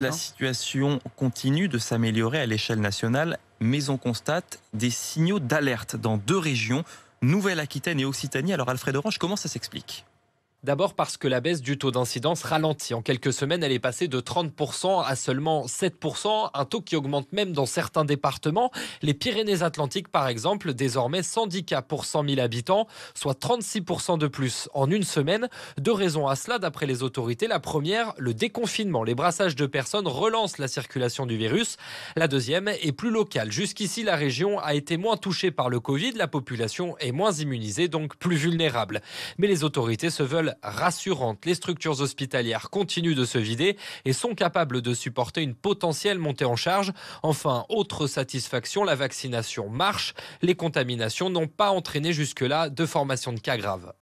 La situation continue de s'améliorer à l'échelle nationale, mais on constate des signaux d'alerte dans deux régions, Nouvelle-Aquitaine et Occitanie. Alors Alfred Orange, comment ça s'explique D'abord parce que la baisse du taux d'incidence ralentit. En quelques semaines, elle est passée de 30% à seulement 7%, un taux qui augmente même dans certains départements. Les Pyrénées-Atlantiques, par exemple, désormais 110 cas pour 100 000 habitants, soit 36% de plus en une semaine. Deux raisons à cela, d'après les autorités. La première, le déconfinement. Les brassages de personnes relancent la circulation du virus. La deuxième est plus locale. Jusqu'ici, la région a été moins touchée par le Covid. La population est moins immunisée, donc plus vulnérable. Mais les autorités se veulent rassurante. Les structures hospitalières continuent de se vider et sont capables de supporter une potentielle montée en charge. Enfin, autre satisfaction, la vaccination marche. Les contaminations n'ont pas entraîné jusque-là de formation de cas graves.